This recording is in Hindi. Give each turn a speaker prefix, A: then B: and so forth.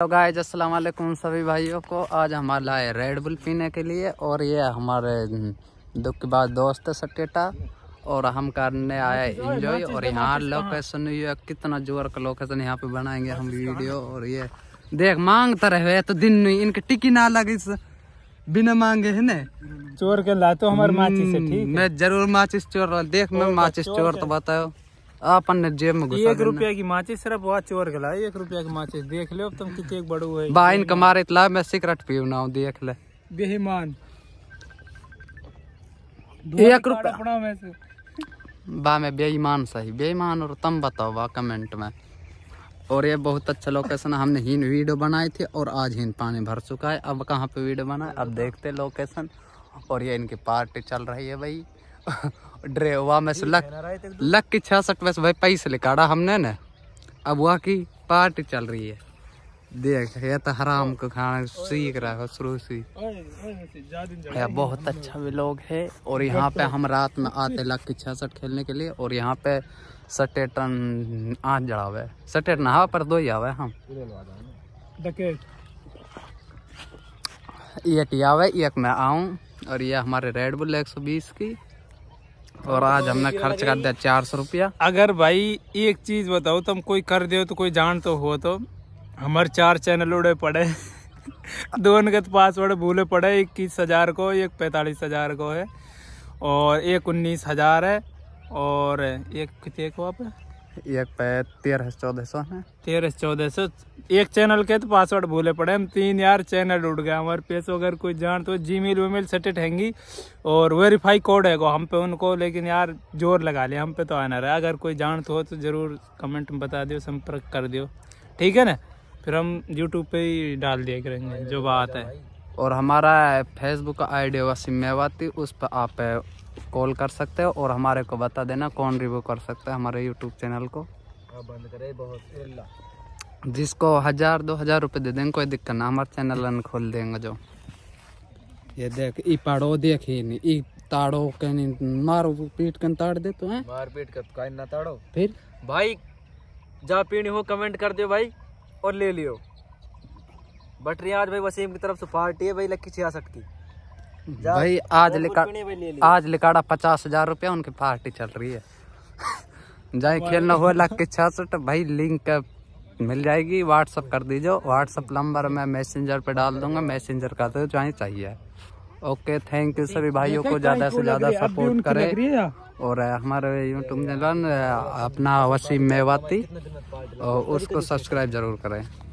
A: तो गाइज अस्सलाम वालेकुम सभी भाइयों को आज हमारे लाए रेड बुल पीने के लिए और ये हमारे हम्म, दुख के बाद दोस्त है सटेटा और हम करने आए इंजॉय और यहाँ लोकेशन ये कितना जोर का लोकेशन यहाँ पे बनाएंगे हम वीडियो और ये देख मांगता रहे तो दिन नहीं इनके टिकी ना लगे बिना मांगे है ना चोर के ला तो हमारे माचिस से हम्म, ठीक मैं जरूर माचिस चोर देख मैं माचिस चोर तो बताओ अपन ने जेब में एक रुपया
B: की माचिस सिर्फ वहाँ चोर गला एक रुपया की माचिस देख लो अब तुम कितने बड़ू है भाई इनका मारे
A: इतला मैं सिगरेट पी ना देख ले बेईमान एक
B: रुपया
A: बा मैं बेईमान सही बेईमान और तुम बताओ वाह कमेंट में और ये बहुत अच्छा लोकेशन हमने हीन वीडियो बनाई थी और आज हीन पानी भर चुका है अब कहाँ पे वीडियो बनाए अब देखते लोकेशन और ये इनकी पार्टी चल रही है भाई ड्रेवा में से लक लक की छियासठ में से भाई पैसे निकाड़ा हमने ना अब वहाँ की पार्टी चल रही है देख ये तो हराम को खाना सीख रहा है शुरू से बहुत अच्छा भी लोग है और यहाँ पे हम रात में आते लक की छह सट खेलने के लिए और यहाँ पे सटे टन आँच जड़ावे सटे टन हवा पर दो ही आवे हम हाँ। एक आवे एक मैं आऊँ और ये हमारे रेड बुल एक सौ बीस की और आज हमने खर्च कर दिया चार सौ रुपया
B: अगर भाई एक चीज बताओ तुम कोई कर दे तो कोई जान तो हो तो हमारे चार चैनल उड़े पड़े दो अनगत पासवर्ड भूले पड़े इक्कीस हजार को एक पैंतालीस हजार को है और एक उन्नीस हजार है और एक कितने को आप
A: एक पे तेरह चौदह सौ है
B: तेरह चौदह सौ एक चैनल के तो पासवर्ड भूले पड़े हम तीन यार चैनल उड़ गए हमारे पैसे अगर कोई जान तो जी मेल वीमेल सेटेट हैंगी और वेरीफाई कोड है हम पे उनको लेकिन यार जोर लगा लिया हम पे तो आना रहा अगर कोई जान तो हो तो ज़रूर कमेंट में बता दियो संपर्क कर दियो ठीक है ना फिर हम यूट्यूब पे ही डाल दिया करेंगे जो बात है
A: और हमारा फेसबुक आई डी होगा सिम्मेवाती उस पर आप कॉल कर सकते हो और हमारे को बता देना कौन रिव्यू कर सकता है हमारे यूट्यूब चैनल को
B: हाँ,
A: जिसको हज़ार दो हज़ार रुपये दे देंगे कोई दिक्कत ना हमारे चैनल खोल देंगे जो ये देख ई पाड़ो देख ही नहीं ई ताड़ो नहीं मारो पीट कन ताड़ दे तो है
B: मार पीट कर तो का ना ताड़ो फिर भाई जा पीनी हो कमेंट कर दो भाई और ले लियो बट रही आज भाई वसीम की तरफ से पार्टी है भाई लक्की छियासठ की
A: भाई आज लिका आज लिकाड़ा पचास हजार रुपया उनकी पार्टी चल रही है जाए खेलना हुआ लक्की छियासठ भाई लिंक मिल जाएगी व्हाट्सअप कर दीजिए व्हाट्सअप नंबर मैं मैसेंजर पे डाल दूंगा मैसेंजर कर दो चाहे चाहिए ओके थैंक यू सभी भाइयों को ज़्यादा से ज़्यादा सपोर्ट करें और हमारे यूट्यूब चैनल अपना वसीम मेवाती और उसको सब्सक्राइब ज़रूर करें